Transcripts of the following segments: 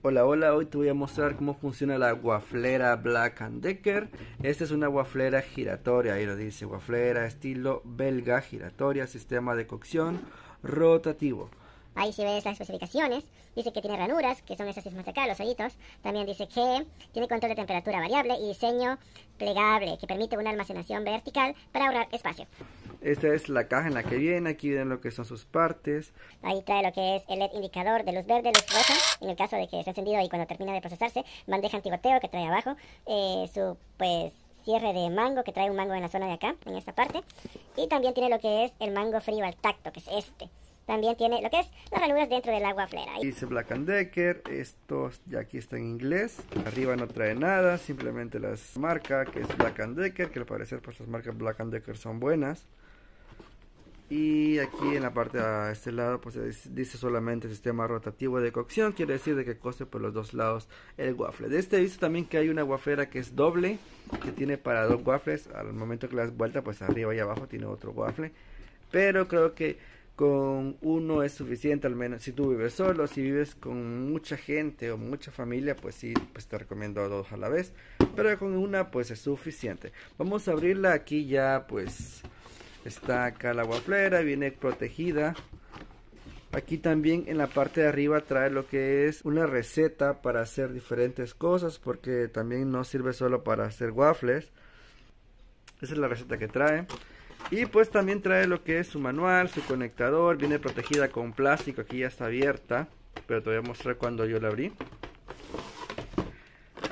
Hola, hola, hoy te voy a mostrar cómo funciona la waflera Black and Decker. Esta es una waflera giratoria, ahí lo dice, waflera estilo belga giratoria, sistema de cocción rotativo. Ahí se ve esas especificaciones. Dice que tiene ranuras, que son esas mismas de acá, los hoyitos. También dice que tiene control de temperatura variable y diseño plegable, que permite una almacenación vertical para ahorrar espacio. Esta es la caja en la que viene, aquí ven lo que son sus partes. Ahí trae lo que es el LED indicador de luz verde, luz roja, en el caso de que esté encendido y cuando termina de procesarse, bandeja antigoteo que trae abajo, eh, su pues cierre de mango, que trae un mango en la zona de acá, en esta parte. Y también tiene lo que es el mango frío al tacto, que es este también tiene lo que es las ranuras dentro del agua flera. Dice Black and Decker, estos ya aquí está en inglés, arriba no trae nada, simplemente las marca que es Black and Decker, que al parecer pues las marcas Black and Decker son buenas. Y aquí en la parte a este lado pues dice solamente sistema rotativo de cocción, quiere decir de que cose por los dos lados el waffle. De este dice también que hay una wafflera que es doble, que tiene para dos waffles, al momento que las vuelta pues arriba y abajo tiene otro waffle. Pero creo que con uno es suficiente, al menos si tú vives solo, si vives con mucha gente o mucha familia, pues sí, pues te recomiendo dos a la vez, pero con una pues es suficiente. Vamos a abrirla, aquí ya pues está acá la guaflera, viene protegida. Aquí también en la parte de arriba trae lo que es una receta para hacer diferentes cosas, porque también no sirve solo para hacer waffles. Esa es la receta que trae. Y pues también trae lo que es su manual, su conectador, viene protegida con plástico, aquí ya está abierta, pero te voy a mostrar cuando yo la abrí.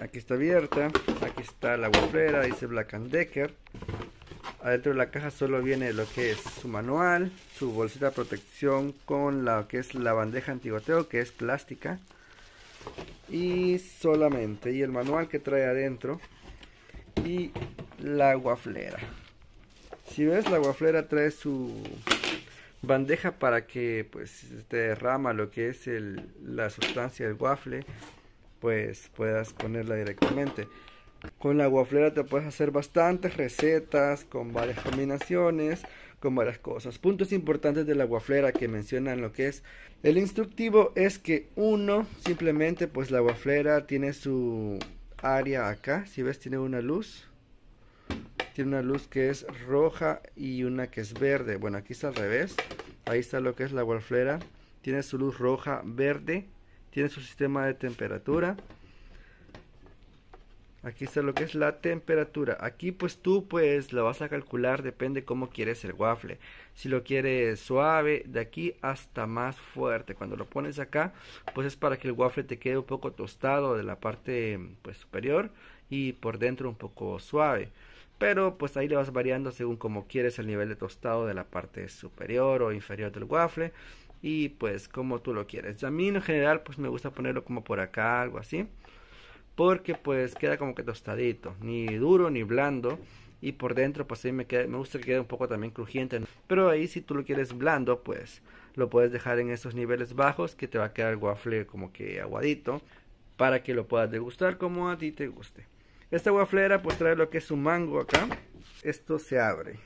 Aquí está abierta, aquí está la guaflera, dice Black and Decker. Adentro de la caja solo viene lo que es su manual, su bolsita de protección con la que es la bandeja antigoteo, que es plástica. Y solamente, y el manual que trae adentro y la guaflera. Si ves, la guaflera trae su bandeja para que pues te este, derrama lo que es la sustancia del waffle, pues puedas ponerla directamente. Con la guaflera te puedes hacer bastantes recetas con varias combinaciones, con varias cosas. Puntos importantes de la guaflera que mencionan lo que es el instructivo es que uno simplemente pues la guaflera tiene su área acá, si ves tiene una luz tiene una luz que es roja y una que es verde. Bueno, aquí está al revés. Ahí está lo que es la waflera. Tiene su luz roja, verde. Tiene su sistema de temperatura. Aquí está lo que es la temperatura. Aquí pues tú pues lo vas a calcular depende cómo quieres el waffle. Si lo quieres suave, de aquí hasta más fuerte. Cuando lo pones acá, pues es para que el waffle te quede un poco tostado de la parte pues superior y por dentro un poco suave pero pues ahí le vas variando según como quieres el nivel de tostado de la parte superior o inferior del waffle y pues como tú lo quieres. A mí en general pues me gusta ponerlo como por acá, algo así, porque pues queda como que tostadito, ni duro ni blando y por dentro pues ahí me, queda, me gusta que quede un poco también crujiente, pero ahí si tú lo quieres blando pues lo puedes dejar en esos niveles bajos que te va a quedar el waffle como que aguadito para que lo puedas degustar como a ti te guste. Esta guaflera pues trae lo que es su mango acá. Esto se abre.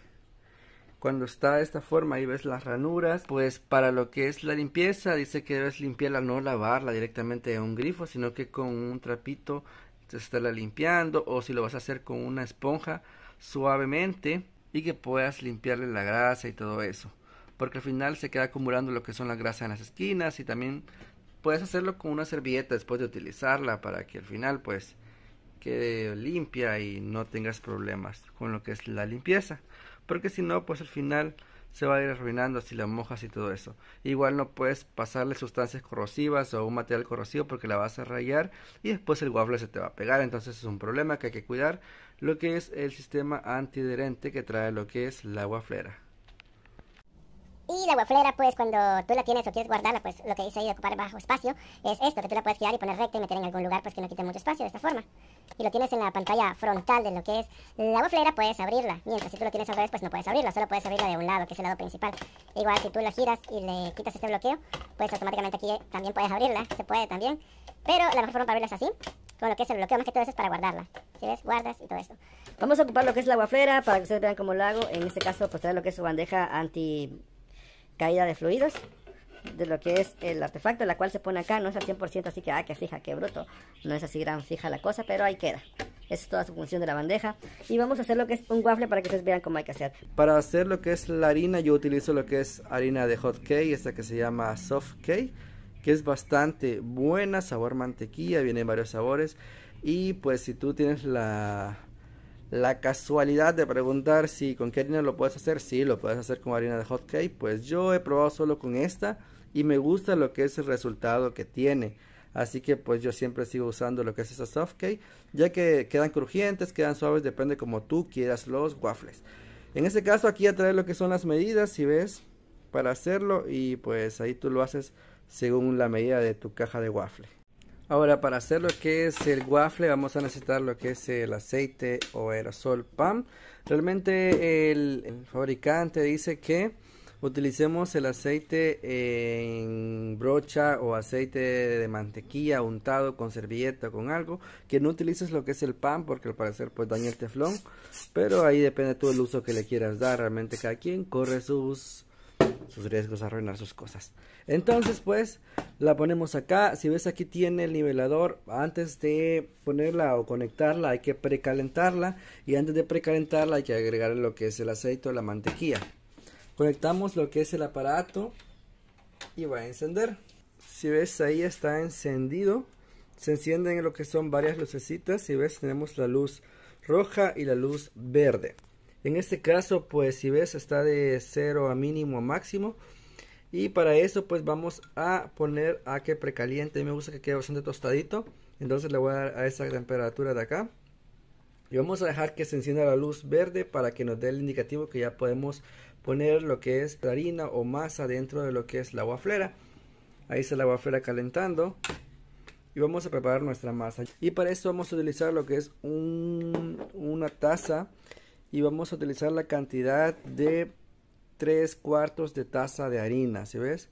Cuando está de esta forma y ves las ranuras. Pues para lo que es la limpieza dice que debes limpiarla, no lavarla directamente de un grifo, sino que con un trapito estarla limpiando o si lo vas a hacer con una esponja suavemente y que puedas limpiarle la grasa y todo eso. Porque al final se queda acumulando lo que son las grasas en las esquinas y también puedes hacerlo con una servilleta después de utilizarla para que al final pues que limpia y no tengas problemas con lo que es la limpieza. Porque si no, pues al final se va a ir arruinando si la mojas y todo eso. Igual no puedes pasarle sustancias corrosivas o un material corrosivo porque la vas a rayar y después el waffle se te va a pegar. Entonces es un problema que hay que cuidar lo que es el sistema antiadherente que trae lo que es la waflera. Y la guaflera, pues cuando tú la tienes o quieres guardarla, pues lo que dice ahí de ocupar bajo espacio es esto, que tú la puedes girar y poner recta y meter en algún lugar, pues que no quite mucho espacio de esta forma. Y lo tienes en la pantalla frontal de lo que es la guaflera, puedes abrirla. Mientras si tú lo tienes otra vez pues no puedes abrirla, solo puedes abrirla de un lado, que es el lado principal. Igual si tú la giras y le quitas este bloqueo, pues automáticamente aquí también puedes abrirla, se puede también. Pero la mejor forma para abrirla es así, con lo que es el bloqueo, más que todo eso es para guardarla. Si ves, guardas y todo esto. Vamos a ocupar lo que es la guaflera para que ustedes vean cómo lo hago. En este caso, pues trae lo que es su bandeja anti caída de fluidos de lo que es el artefacto, la cual se pone acá, no es al 100%, así que, ah, que fija, qué bruto, no es así gran fija la cosa, pero ahí queda. es toda su función de la bandeja. Y vamos a hacer lo que es un waffle para que ustedes vean cómo hay que hacer. Para hacer lo que es la harina, yo utilizo lo que es harina de hot cake, esta que se llama soft cake, que es bastante buena, sabor mantequilla, viene en varios sabores. Y pues si tú tienes la la casualidad de preguntar si con qué harina lo puedes hacer, sí, lo puedes hacer con harina de hot cake, pues yo he probado solo con esta y me gusta lo que es el resultado que tiene. Así que pues yo siempre sigo usando lo que es esa soft cake, ya que quedan crujientes, quedan suaves, depende como tú quieras los waffles. En este caso aquí ya trae lo que son las medidas, si ves, para hacerlo y pues ahí tú lo haces según la medida de tu caja de waffle. Ahora para hacer lo que es el waffle vamos a necesitar lo que es el aceite o aerosol pan. Realmente el, fabricante dice que utilicemos el aceite en brocha o aceite de mantequilla untado con servilleta con algo. Que no utilices lo que es el pan porque al parecer pues daña el teflón. Pero ahí depende tú el uso que le quieras dar. Realmente cada quien corre sus sus riesgos, arruinar sus cosas. Entonces, pues, la ponemos acá. Si ves aquí tiene el nivelador, antes de ponerla o conectarla hay que precalentarla y antes de precalentarla hay que agregar lo que es el aceite o la mantequilla. Conectamos lo que es el aparato y va a encender. Si ves ahí está encendido, se encienden lo que son varias lucecitas. Si ves tenemos la luz roja y la luz verde. En este caso, pues si ves, está de 0 a mínimo a máximo. Y para eso, pues vamos a poner a que precaliente. me gusta que quede bastante tostadito. Entonces le voy a dar a esa temperatura de acá. Y vamos a dejar que se encienda la luz verde para que nos dé el indicativo que ya podemos poner lo que es la harina o masa dentro de lo que es la waflera. Ahí está la waflera calentando. Y vamos a preparar nuestra masa. Y para eso vamos a utilizar lo que es una taza y vamos a utilizar la cantidad de 3 cuartos de taza de harina, ¿si ves?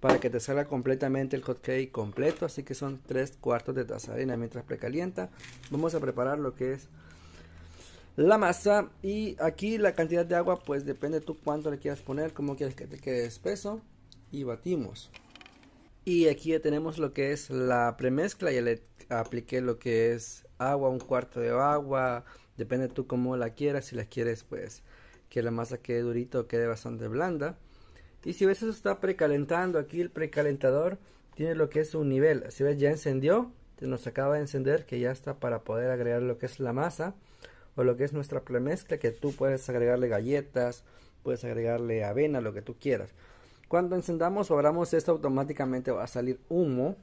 Para que te salga completamente el hot cake completo, así que son 3 cuartos de taza de harina. Mientras precalienta, vamos a preparar lo que es la masa y aquí la cantidad de agua pues depende tú cuánto le quieras poner, cómo quieres que te quede espeso y batimos. Y aquí ya tenemos lo que es la premezcla, ya le apliqué lo que es agua, un cuarto de agua, Depende tú cómo la quieras, si la quieres pues que la masa quede durita o quede bastante blanda. Y si ves eso está precalentando, aquí el precalentador tiene lo que es un nivel. Si ves ya encendió, nos acaba de encender que ya está para poder agregar lo que es la masa o lo que es nuestra premezcla que tú puedes agregarle galletas, puedes agregarle avena, lo que tú quieras. Cuando encendamos o abramos esto automáticamente va a salir humo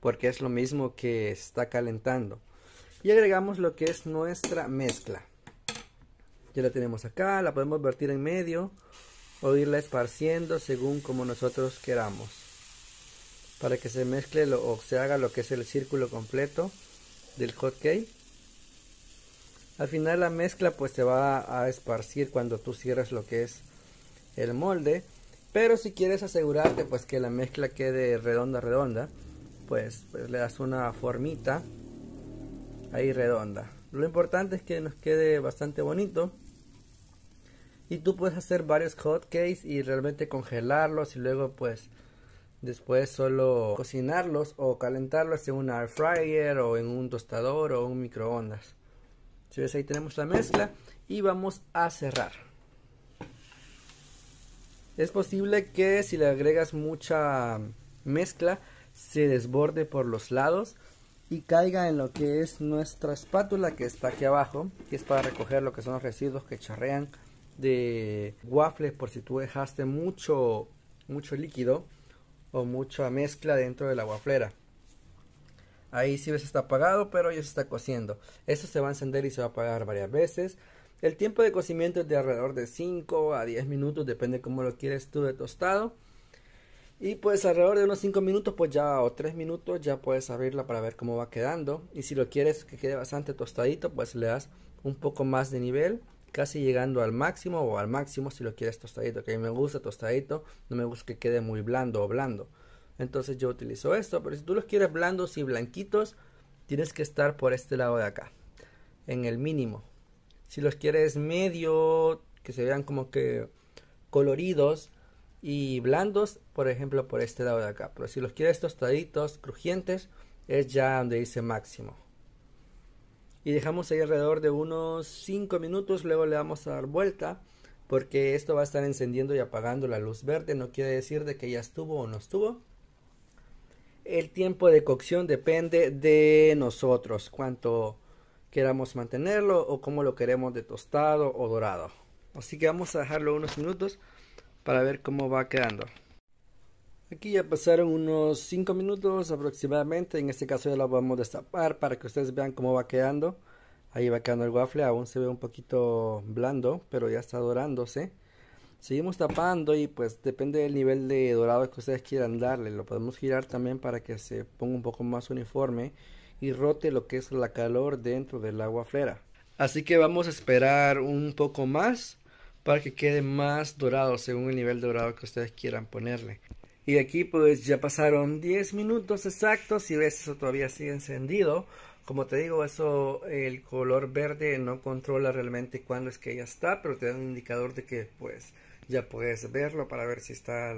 porque es lo mismo que está calentando y agregamos lo que es nuestra mezcla. Ya la tenemos acá, la podemos vertir en medio o irla esparciendo según como nosotros queramos. Para que se mezcle o se haga lo que es el círculo completo del hot cake. Al final la mezcla pues se va a esparcir cuando tú cierres lo que es el molde. Pero si quieres asegurarte pues que la mezcla quede redonda redonda, pues, pues le das una formita ahí redonda. Lo importante es que nos quede bastante bonito. Y tú puedes hacer varios hotcakes y realmente congelarlos y luego pues después solo cocinarlos o calentarlos en un air fryer o en un tostador o un microondas. Si ves ahí tenemos la mezcla y vamos a cerrar. Es posible que si le agregas mucha mezcla se desborde por los lados y caiga en lo que es nuestra espátula que está aquí abajo, que es para recoger lo que son los residuos que charrean de waffles por si tú dejaste mucho, mucho líquido o mucha mezcla dentro de la waflera. Ahí sí ves está apagado, pero ya se está cociendo. eso se va a encender y se va a apagar varias veces. El tiempo de cocimiento es de alrededor de 5 a 10 minutos, depende cómo lo quieres tú de tostado. Y pues alrededor de unos 5 minutos, pues ya, o 3 minutos, ya puedes abrirla para ver cómo va quedando. Y si lo quieres que quede bastante tostadito, pues le das un poco más de nivel, casi llegando al máximo o al máximo si lo quieres tostadito. Que a mí me gusta tostadito, no me gusta que quede muy blando o blando. Entonces yo utilizo esto, pero si tú los quieres blandos y blanquitos, tienes que estar por este lado de acá, en el mínimo. Si los quieres medio, que se vean como que coloridos y blandos, por ejemplo, por este lado de acá. Pero si los quieres tostaditos, crujientes, es ya donde dice máximo. Y dejamos ahí alrededor de unos 5 minutos, luego le vamos a dar vuelta porque esto va a estar encendiendo y apagando la luz verde, no quiere decir de que ya estuvo o no estuvo. El tiempo de cocción depende de nosotros, cuánto queramos mantenerlo o cómo lo queremos de tostado o dorado. Así que vamos a dejarlo unos minutos para ver cómo va quedando. Aquí ya pasaron unos 5 minutos aproximadamente, en este caso ya lo vamos a destapar para que ustedes vean cómo va quedando. Ahí va quedando el waffle, aún se ve un poquito blando, pero ya está dorándose. Seguimos tapando y pues depende del nivel de dorado que ustedes quieran darle. Lo podemos girar también para que se ponga un poco más uniforme y rote lo que es la calor dentro del agua flera. Así que vamos a esperar un poco más para que quede más dorado según el nivel de dorado que ustedes quieran ponerle. Y aquí pues ya pasaron 10 minutos exactos Si ves eso todavía sigue encendido. Como te digo, eso el color verde no controla realmente cuándo es que ya está, pero te da un indicador de que pues ya puedes verlo para ver si está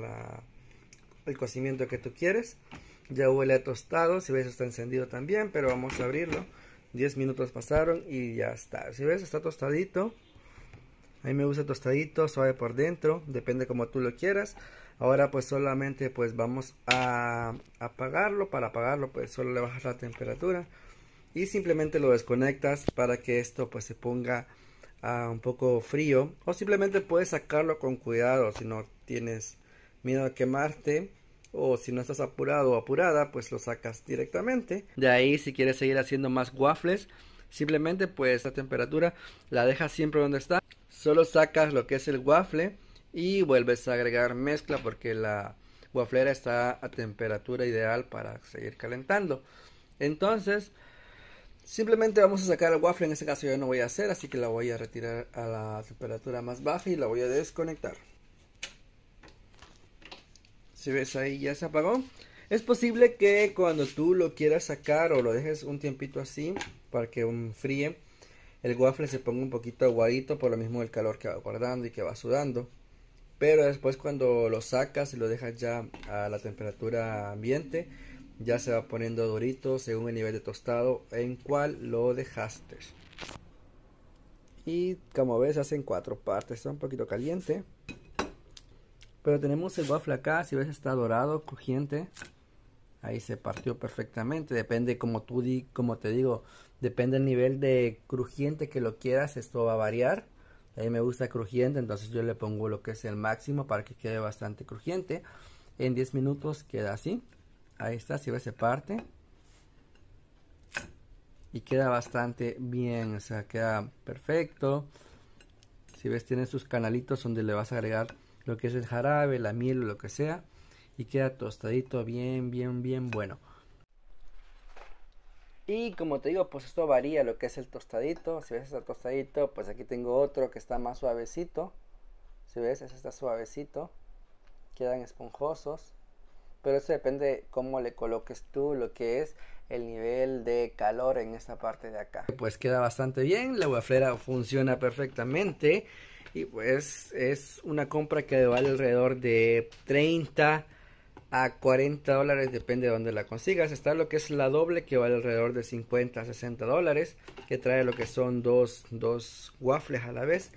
el cocimiento que tú quieres. Ya huele a tostado, si ves está encendido también, pero vamos a abrirlo. 10 minutos pasaron y ya está. Si ves está tostadito. A mí me gusta tostadito, suave por dentro, depende como tú lo quieras ahora pues solamente pues vamos a apagarlo para apagarlo pues solo le bajas la temperatura y simplemente lo desconectas para que esto pues se ponga ah, un poco frío o simplemente puedes sacarlo con cuidado si no tienes miedo a quemarte o si no estás apurado o apurada pues lo sacas directamente de ahí si quieres seguir haciendo más waffles simplemente pues la temperatura la dejas siempre donde está solo sacas lo que es el waffle y vuelves a agregar mezcla porque la waflera está a temperatura ideal para seguir calentando. Entonces, simplemente vamos a sacar el waffle, en este caso yo no voy a hacer, así que la voy a retirar a la temperatura más baja y la voy a desconectar. Si ves ahí ya se apagó. Es posible que cuando tú lo quieras sacar o lo dejes un tiempito así para que fríe, el waffle se ponga un poquito aguadito por lo mismo el calor que va guardando y que va sudando pero después cuando lo sacas y lo dejas ya a la temperatura ambiente, ya se va poniendo dorito según el nivel de tostado en cual lo dejaste. Y como ves, hacen cuatro partes, está un poquito caliente. Pero tenemos el waffle acá, si ves está dorado, crujiente. Ahí se partió perfectamente, depende como tú di, como te digo, depende el nivel de crujiente que lo quieras, esto va a variar. A me gusta crujiente, entonces yo le pongo lo que es el máximo para que quede bastante crujiente. En 10 minutos queda así. Ahí está, si ve se parte. Y queda bastante bien, o sea, queda perfecto. Si ves, tiene sus canalitos donde le vas a agregar lo que es el jarabe, la miel o lo que sea. Y queda tostadito bien, bien, bien bueno. Y como te digo, pues esto varía lo que es el tostadito. Si ves el tostadito, pues aquí tengo otro que está más suavecito. Si ves, ese está suavecito. Quedan esponjosos. Pero eso depende de cómo le coloques tú lo que es el nivel de calor en esta parte de acá. Pues queda bastante bien, la waflera funciona perfectamente y pues es una compra que vale alrededor de 30 a 40 dólares, depende de dónde la consigas. Está lo que es la doble, que vale alrededor de 50 a 60 dólares, que trae lo que son dos, dos waffles a la vez.